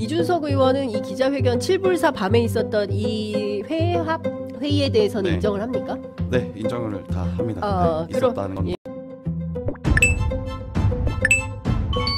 이준석 의원은 이 기자회견 7불사 밤에 있었던 이 회합 회의에 대해서는 네. 인정을 합니까? 네, 인정을 다 합니다. 어, 네, 있었다는 겁니 건. 예.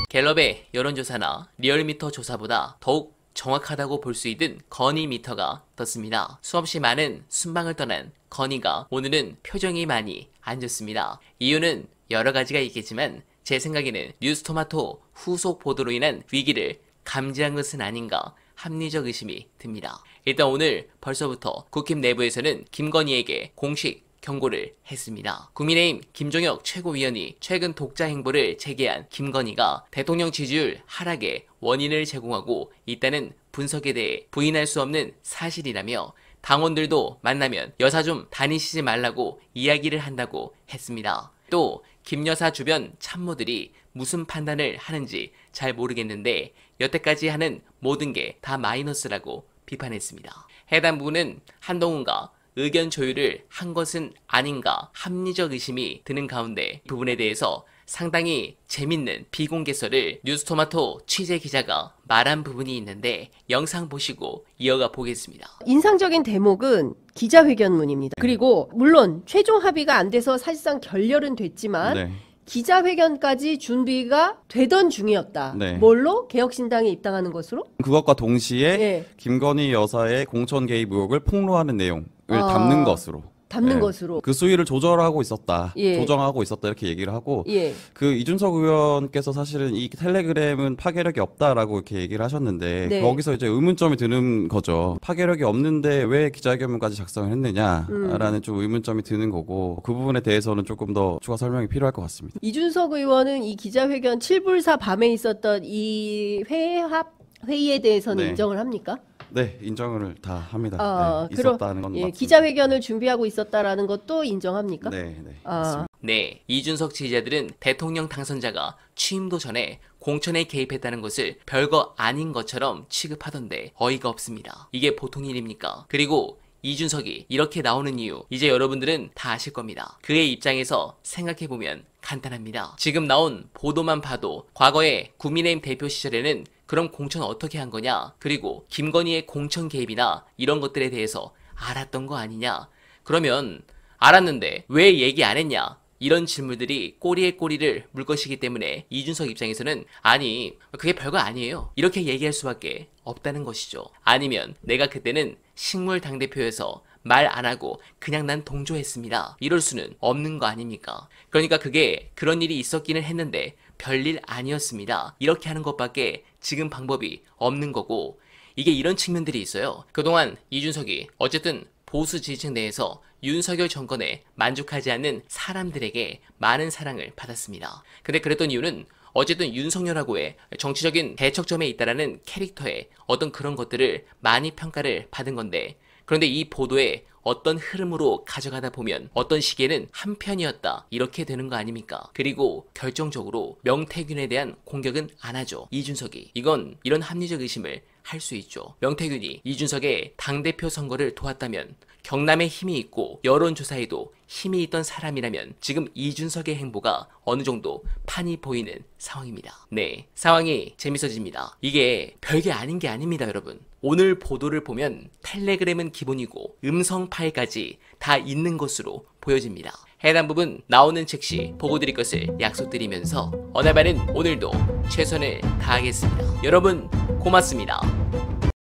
갤럽의 여론조사나 리얼미터 조사보다 더욱 정확하다고 볼 수 있는 건이미터가 떴습니다. 수없이 많은 순방을 떠난 건이가 오늘은 표정이 많이 안 좋습니다. 이유는 여러 가지가 있겠지만 제 생각에는 뉴스토마토 후속 보도로 인한 위기를 감지한 것은 아닌가 합리적 의심이 듭니다. 일단 오늘 벌써부터 국힘 내부에서는 김건희에게 공식 경고를 했습니다. 국민의힘 김종혁 최고위원이 최근 독자 행보를 재개한 김건희가 대통령 지지율 하락의 원인을 제공하고 있다는 분석에 대해 부인할 수 없는 사실이라며 당원들도 만나면 여사 좀 다니시지 말라고 이야기를 한다고 했습니다. 또 김여사 주변 참모들이 무슨 판단을 하는지 잘 모르겠는데 여태까지 하는 모든 게 다 마이너스라고 비판했습니다. 해당 부는 한동훈과 의견 조율을 한 것은 아닌가 합리적 의심이 드는 가운데 부분에 대해서 상당히 재밌는 비공개설을 뉴스토마토 취재 기자가 말한 부분이 있는데 영상 보시고 이어가 보겠습니다. 인상적인 대목은 기자회견문입니다. 그리고 물론 최종 합의가 안 돼서 사실상 결렬은 됐지만 네. 기자회견까지 준비가 되던 중이었다. 네. 뭘로 개혁신당에 입당하는 것으로? 그것과 동시에 예. 김건희 여사의 공천 개입 의혹을 폭로하는 내용을 아. 담는 것으로. 담는 예. 것으로 그 수위를 조절하고 있었다, 예. 조정하고 있었다 이렇게 얘기를 하고 예. 그 이준석 의원께서 사실은 이 텔레그램은 파괴력이 없다라고 이렇게 얘기를 하셨는데 네. 거기서 이제 의문점이 드는 거죠. 파괴력이 없는데 왜 기자회견까지 문 작성을 했느냐라는 음. 좀 의문점이 드는 거고 그 부분에 대해서는 조금 더 추가 설명이 필요할 것 같습니다. 이준석 의원은 이 기자회견 7불사 밤에 있었던 이 회합 회의에 대해서는 네. 인정을 합니까? 네, 인정을 다 합니다. 어, 네, 있었다는 건 예, 맞습니다. 기자회견을 준비하고 있었다라는 것도 인정합니까? 네, 네. 아. 네, 이준석 지지자들은 대통령 당선자가 취임도 전에 공천에 개입했다는 것을 별거 아닌 것처럼 취급하던데 어이가 없습니다. 이게 보통 일입니까? 그리고 이준석이 이렇게 나오는 이유 이제 여러분들은 다 아실 겁니다. 그의 입장에서 생각해보면 간단합니다. 지금 나온 보도만 봐도 과거에 국민의힘 대표 시절에는 그럼 공천 어떻게 한 거냐? 그리고 김건희의 공천 개입이나 이런 것들에 대해서 알았던 거 아니냐? 그러면 알았는데 왜 얘기 안 했냐? 이런 질문들이 꼬리에 꼬리를 물 것이기 때문에 이준석 입장에서는 아니 그게 별거 아니에요 이렇게 얘기할 수밖에 없다는 것이죠 아니면 내가 그때는 식물 당대표에서 말안 하고 그냥 난 동조했습니다. 이럴 수는 없는 거 아닙니까? 그러니까 그게 그런 일이 있었기는 했는데 별일 아니었습니다. 이렇게 하는 것밖에 지금 방법이 없는 거고 이게 이런 측면들이 있어요. 그동안 이준석이 어쨌든 보수 지지층 내에서 윤석열 정권에 만족하지 않는 사람들에게 많은 사랑을 받았습니다. 근데 그랬던 이유는 어쨌든 윤석열하고의 정치적인 대척점에 있다라는 캐릭터에 어떤 그런 것들을 많이 평가를 받은 건데 그런데 이 보도에 어떤 흐름으로 가져가다 보면 어떤 시기에는 한편이었다 이렇게 되는 거 아닙니까? 그리고 결정적으로 명태균에 대한 공격은 안 하죠 이준석이 이건 이런 합리적 의심을 할수 있죠. 명태균이 이준석의 당대표 선거를 도왔다면 경남에 힘이 있고 여론조사에도 힘이 있던 사람이라면 지금 이준석의 행보가 어느 정도 판이 보이는 상황입니다. 네, 상황이 재밌어집니다. 이게 별게 아닌 게 아닙니다, 여러분. 오늘 보도를 보면 텔레그램은 기본이고 음성 파일까지 다 있는 것으로 보여집니다. 해당 부분 나오는 즉시 보고 드릴 것을 약속드리면서 어나바는 오늘도 최선을 다하겠습니다. 여러분 고맙습니다.